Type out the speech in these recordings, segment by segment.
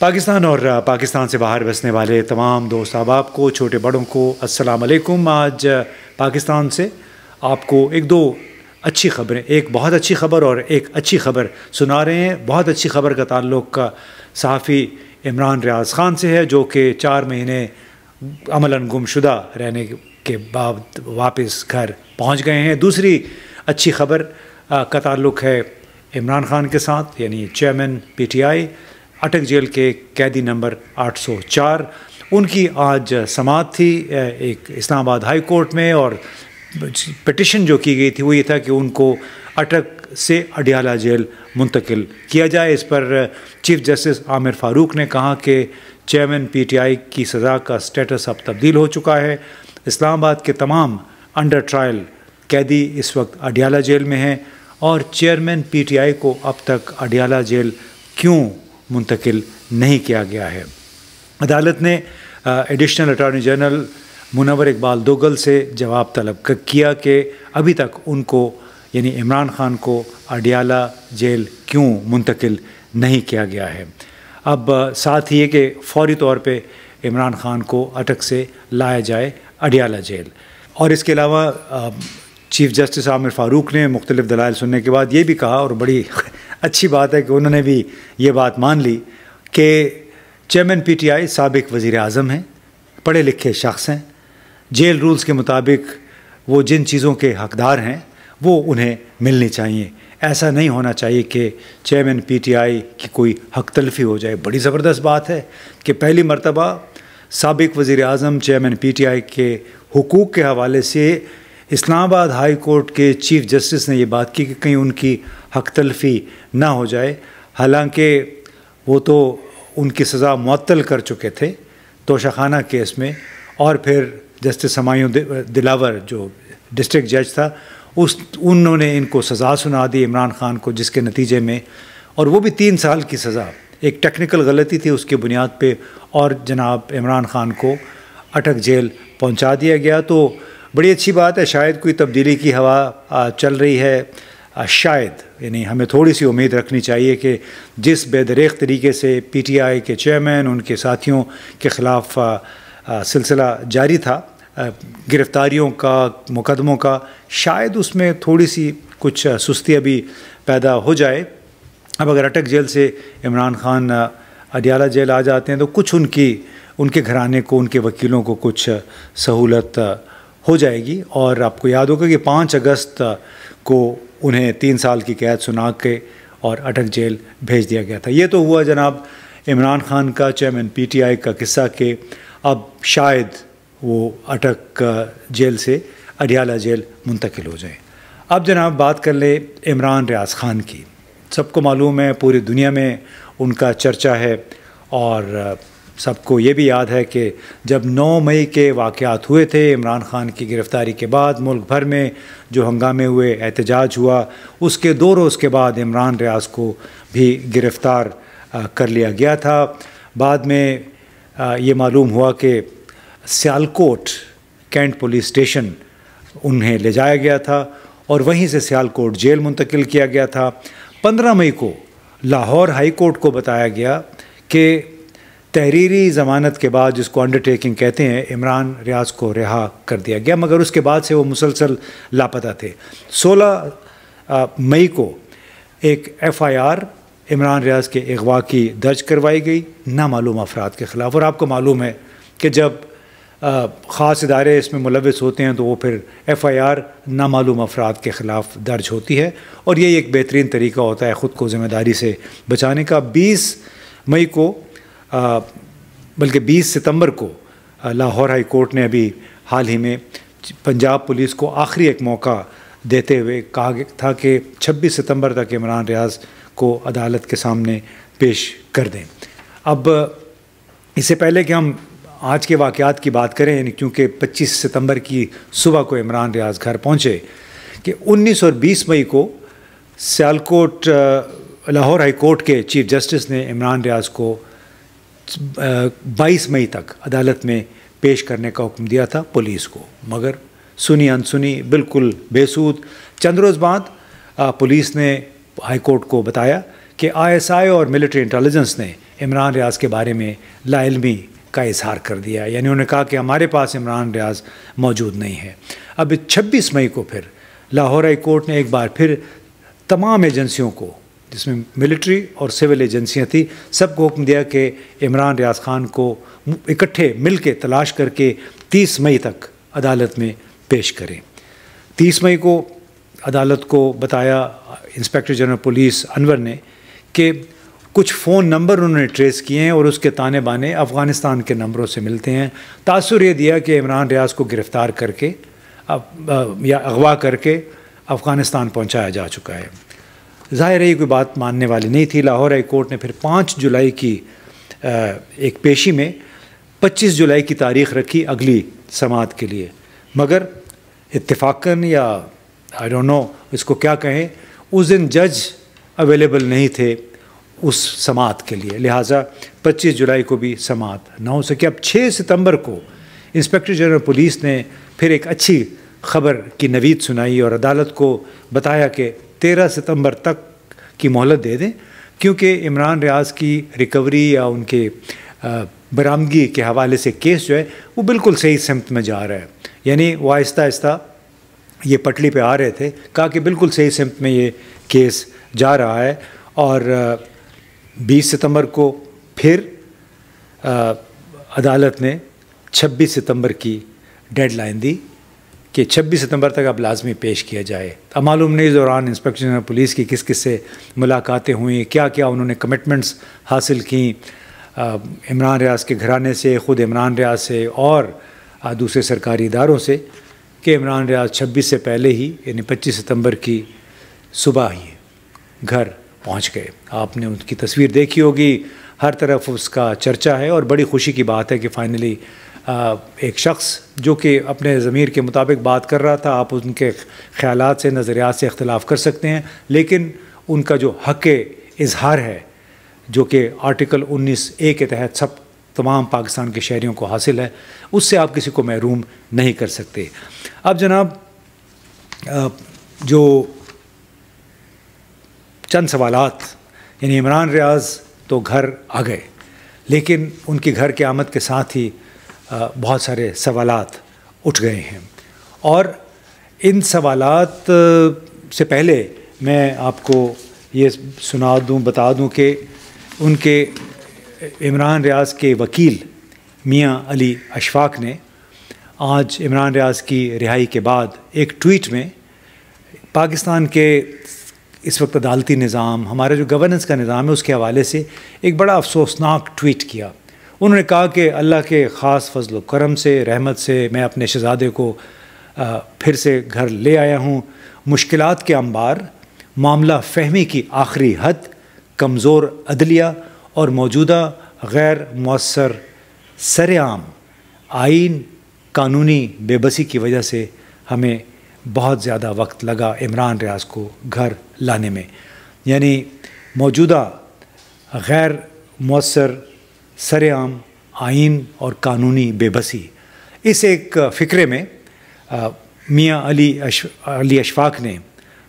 पाकिस्तान और पाकिस्तान से बाहर बसने वाले तमाम दोस्त अहबाब को छोटे बड़ों को अस्सलाम वालेकुम आज पाकिस्तान से आपको एक दो अच्छी खबरें एक बहुत अच्छी खबर और एक अच्छी खबर सुना रहे हैं बहुत अच्छी खबर का ताल्लुक सहाफ़ी इमरान रियाज ख़ान से है जो कि चार महीने अमला गुमशुदा रहने के बाद वापस घर पहुँच गए हैं दूसरी अच्छी खबर का ताल्लुक है इमरान ख़ान के साथ यानी चेयरमैन आई अटक जेल के कैदी नंबर 804 उनकी आज समात थी एक इस्लामाबाद हाई कोर्ट में और पटिशन जो की गई थी वो ये था कि उनको अटक से अडियाला जेल मुंतकिल किया जाए इस पर चीफ जस्टिस आमिर फारूक ने कहा कि चेयरमैन पीटीआई की सज़ा का स्टेटस अब तब्दील हो चुका है इस्लामाबाद के तमाम अंडर ट्रायल कैदी इस वक्त अडियाला जेल में हैं और चेयरमैन पीटीआई को अब तक अडियाला जेल क्यों मुंतकिल नहीं किया गया है अदालत ने additional attorney general Munawar Iqbal Dogal से जवाब तलब किया कि अभी तक उनको यानी इमरान खान को अडियाला जेल क्यों मुंतकिल नहीं किया गया है अब साथ ही है कि फौरी तौर पे इमरान खान को अटक से लाया जाए अडियाला जेल और इसके अलावा चीफ जस्टिस आमिर फ़ारूक ने मुख्तलिफ दलाल सुनने के बाद ये भी कहा और बड़ी अच्छी बात है कि उन्होंने भी ये बात मान ली कि चेयरमैन पीटीआई सबक वज़ी अजम हैं पढ़े लिखे शख्स हैं जेल रूल्स के मुताबिक वो जिन चीज़ों के हकदार हैं वो उन्हें मिलनी चाहिए ऐसा नहीं होना चाहिए कि चेयरमैन पीटीआई की कोई हक तलफी हो जाए बड़ी ज़बरदस्त बात है कि पहली मरतबा सबक वज़ी अजम चेयरमैन आई के हकूक़ के हवाले से इस्लामाबाद हाई कोर्ट के चीफ जस्टिस ने ये बात की कि कहीं उनकी हक तलफी ना हो जाए हालांकि वो तो उनकी सज़ा मअतल कर चुके थे तोशाखाना केस में और फिर जस्टिस हमायूं दिलावर जो डिस्ट्रिक्ट जज था उस उन्होंने इनको सज़ा सुना दी इमरान खान को जिसके नतीजे में और वो भी तीन साल की सज़ा एक टेक्निकल गलती थी उसकी बुनियाद पे और जनाब इमरान खान को अटक जेल पहुंचा दिया गया तो बड़ी अच्छी बात है शायद कोई तब्दीली की हवा चल रही है शायद यानी हमें थोड़ी सी उम्मीद रखनी चाहिए कि जिस बेदरेख तरीके से पीटीआई के चेयरमैन उनके साथियों के ख़िलाफ़ सिलसिला जारी था गिरफ़्तारियों का मुकदमों का शायद उसमें थोड़ी सी कुछ सुस्ती अभी पैदा हो जाए अब अगर अटक जेल से इमरान खान अडियाला जेल आ जाते हैं तो कुछ उनकी उनके घराने को उनके वकीलों को कुछ सहूलत हो जाएगी और आपको याद होगा कि पाँच अगस्त को उन्हें तीन साल की कैद सुना के और अटक जेल भेज दिया गया था ये तो हुआ जनाब इमरान खान का चेयरमैन पीटीआई का किस्सा के अब शायद वो अटक जेल से अडियाला जेल मुंतकिल हो जाए अब जनाब बात कर ले इमरान रियाज खान की सबको मालूम है पूरी दुनिया में उनका चर्चा है और सबको ये भी याद है कि जब 9 मई के वाक़ात हुए थे इमरान ख़ान की गिरफ़्तारी के बाद मुल्क भर में जो हंगामे हुए एहतजाज हुआ उसके दो रोज़ के बाद इमरान रियाज को भी गिरफ़्तार कर लिया गया था बाद में ये मालूम हुआ कि सियालकोट कैंट पुलिस स्टेशन उन्हें ले जाया गया था और वहीं से सियालकोट जेल मुंतकिल किया गया था पंद्रह मई को लाहौर हाई कोर्ट को बताया गया कि तहरीरी ज़मानत के बाद जिसको अंडरटेकिंग कहते हैं इमरान रियाज को रिहा कर दिया गया मगर उसके बाद से वो मुसलसल लापता थे 16 मई को एक एफआईआर इमरान रियाज के अगवा की दर्ज करवाई गई नामालूम अफराद के ख़िलाफ़ और आपको मालूम है कि जब ख़ास इदारे इसमें मुलविस होते हैं तो वो फिर एफ़ आई आर नामालूम अफराद के ख़िलाफ़ दर्ज होती है और यही एक बेहतरीन तरीका होता है ख़ुद को ज़िम्मेदारी से बचाने का बीस मई को बल्कि 20 सितंबर को लाहौर हाई कोर्ट ने अभी हाल ही में पंजाब पुलिस को आखिरी एक मौका देते हुए कहा था कि 26 सितंबर तक इमरान रियाज को अदालत के सामने पेश कर दें अब इससे पहले कि हम आज के वाक़ात की बात करें यानी क्योंकि 25 सितंबर की सुबह को इमरान रियाज घर पहुंचे कि 19 और 20 मई को सियालकोट लाहौर हाई कोर्ट के चीफ जस्टिस ने इमरान रियाज को बाईस मई तक अदालत में पेश करने का हुक्म दिया था पुलिस को मगर सुनी अनसुनी बिल्कुल बेसूद चंद रोज़ बाद पुलिस ने हाईकोर्ट को बताया कि आईएसआई और मिलिट्री इंटेलिजेंस ने इमरान रियाज के बारे में लाइलमी का इजहार कर दिया यानी उन्होंने कहा कि हमारे पास इमरान रियाज मौजूद नहीं है अब 26 मई को फिर लाहौर हाई कोर्ट ने एक बार फिर तमाम एजेंसियों को जिसमें मिलिट्री और सिविल एजेंसियां थी सबको हुक्म दिया कि इमरान रियाज खान को इकट्ठे मिल के तलाश करके 30 मई तक अदालत में पेश करें 30 मई को अदालत को बताया इंस्पेक्टर जनरल पुलिस अनवर ने कि कुछ फ़ोन नंबर उन्होंने ट्रेस किए हैं और उसके ताने बाने अफ़गानिस्तान के नंबरों से मिलते हैं तासर ये दिया कि इमरान रियाज को गिरफ़्तार करके अब या अगवा करके अफ़गानिस्तान पहुंचाया जा चुका है जाहिर है कोई बात मानने वाली नहीं थी लाहौर हाई कोर्ट ने फिर पाँच जुलाई की एक पेशी में पच्चीस जुलाई की तारीख रखी अगली समात के लिए मगर इतफाक़न या आई डोंट नो इसको क्या कहें उस दिन जज अवेलेबल नहीं थे उस समात के लिए लिहाजा 25 जुलाई को भी समात ना हो सके अब 6 सितंबर को इंस्पेक्टर जनरल पुलिस ने फिर एक अच्छी खबर की नवीद सुनाई और अदालत को बताया कि 13 सितंबर तक की मोहलत दे दें क्योंकि इमरान रियाज की रिकवरी या उनके बरामदगी के हवाले से केस जो है वो बिल्कुल सही समत में जा रहा है यानी वो आहिस्ता आहिस्ता ये पटली पे आ रहे थे कहा कि बिल्कुल सही समत में ये केस जा रहा है और 20 सितंबर को फिर अदालत ने 26 सितंबर की डेडलाइन दी कि 26 सितंबर तक अब लाजमी पेश किया जाए अब मालूम नहीं इस दौरान इंस्पेक्टर जनरल पुलिस की किस किस से मुलाकातें हुई क्या क्या उन्होंने कमिटमेंट्स हासिल की इमरान रियाज के घराने से ख़ुद इमरान रियाज से और दूसरे सरकारी इदारों से कि इमरान रियाज छब्बीस से पहले ही यानी पच्चीस सितम्बर की सुबह ही घर पहुँच गए आपने उनकी तस्वीर देखी होगी हर तरफ उसका चर्चा है और बड़ी खुशी की बात है कि फ़ाइनली एक शख्स जो कि अपने ज़मीर के मुताबिक बात कर रहा था आप उनके ख्याल से नज़रियात से अख्तिलाफ़ कर सकते हैं लेकिन उनका जो हक इजहार है जो कि आर्टिकल उन्नीस ए के तहत सब तमाम पाकिस्तान के शहरीों को हासिल है उससे आप किसी को महरूम नहीं कर सकते अब जनाब जो चंद सवाल यानी इमरान रियाज तो घर आ गए लेकिन उनकी घर के आमद के साथ ही बहुत सारे सवालात उठ गए हैं और इन सवालात से पहले मैं आपको ये सुना दूं बता दूं कि उनके इमरान रियाज के वकील मियां अली अशफाक ने आज इमरान रियाज की रिहाई के बाद एक ट्वीट में पाकिस्तान के इस वक्त अदालती निज़ाम हमारे जो गवर्नेंस का निज़ाम है उसके हवाले से एक बड़ा अफसोसनाक ट्वीट किया उन्होंने कहा कि अल्लाह के ख़ास फजल करम से रहमत से मैं अपने शहजादे को फिर से घर ले आया हूँ मुश्किल के अंबार मामला फहमी की आखिरी हद कमज़ोर अदलिया और मौजूदा गैर मौसर सरेआम आइन कानूनी बेबसी की वजह से हमें बहुत ज़्यादा वक्त लगा इमरान रियाज को घर लाने में यानी मौजूदा गैर मौसर सरेआम आइन और कानूनी बेबसी इस एक फ़िक्रे में मियाँ अली अश अली अशफाक ने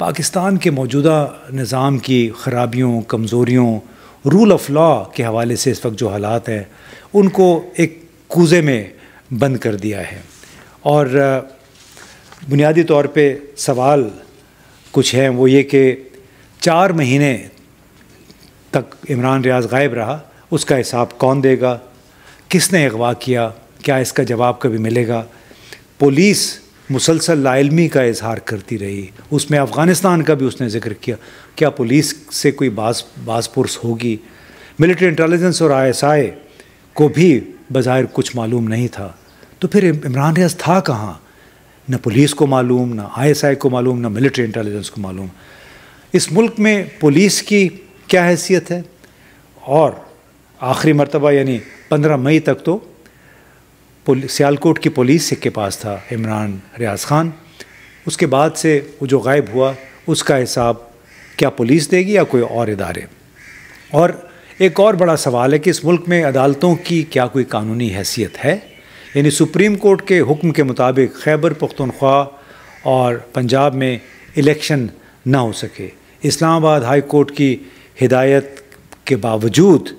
पाकिस्तान के मौजूदा निज़ाम की खराबियों कमज़ोरियों रूल ऑफ लॉ के हवाले से इस वक्त जो हालात हैं उनको एक कूजे में बंद कर दिया है और बुनियादी तौर पे सवाल कुछ हैं वो ये कि चार महीने तक इमरान रियाज गायब रहा उसका हिसाब कौन देगा किसने अगवा किया क्या इसका जवाब कभी मिलेगा पुलिस मुसलसल लाइलमी का इजहार करती रही उसमें अफ़गानिस्तान का भी उसने जिक्र किया क्या पुलिस से कोई बास बासपुरस होगी मिलिट्री इंटेलिजेंस और आईएसआई को भी बाहर कुछ मालूम नहीं था तो फिर इमरान रियाज था कहाँ न पुलिस को मालूम ना आईएसआई को मालूम ना मिलिट्री इंटेलिजेंस को मालूम इस मुल्क में पुलिस की क्या हैसियत है और आखिरी मरतबा यानी पंद्रह मई तक तो सियालकोट की पुलिस के पास था इमरान रियाज खान उसके बाद से वो जो गायब हुआ उसका हिसाब क्या पुलिस देगी या कोई और इदारे और एक और बड़ा सवाल है कि इस मुल्क में अदालतों की क्या कोई कानूनी हैसियत है यानी सुप्रीम कोर्ट के हुक्म के मुताबिक खैबर पख्तनख्वा और पंजाब में इलेक्शन ना हो सके इस्लामाबाद हाई कोर्ट की हिदायत के बावजूद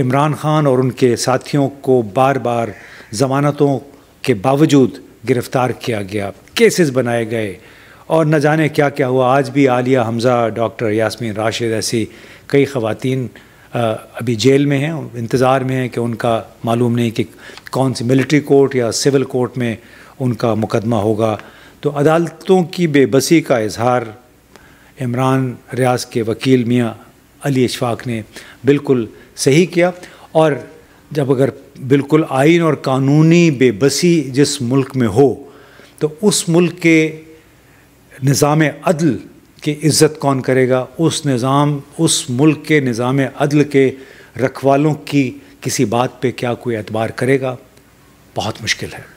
इमरान खान और उनके साथियों को बार बार जमानतों के बावजूद गिरफ़्तार किया गया केसेस बनाए गए और न जाने क्या क्या हुआ आज भी आलिया हमज़ा डॉक्टर यासमीन राशिद ऐसी कई ख़वातीन अभी जेल में हैं इंतज़ार में हैं कि उनका मालूम नहीं कि कौन सी मिलिट्री कोर्ट या सिविल कोर्ट में उनका मुकदमा होगा तो अदालतों की बेबसी का इजहार इमरान रियाज के वकील मियाँ अली इशफाक ने बिल्कुल सही किया और जब अगर बिल्कुल आइन और कानूनी बेबसी जिस मुल्क में हो तो उस मुल्क के निज़ाम अदल की इज़्ज़त कौन करेगा उस निज़ाम उस मुल्क के निज़ाम अदल के रखवालों की किसी बात पे क्या कोई एतबार करेगा बहुत मुश्किल है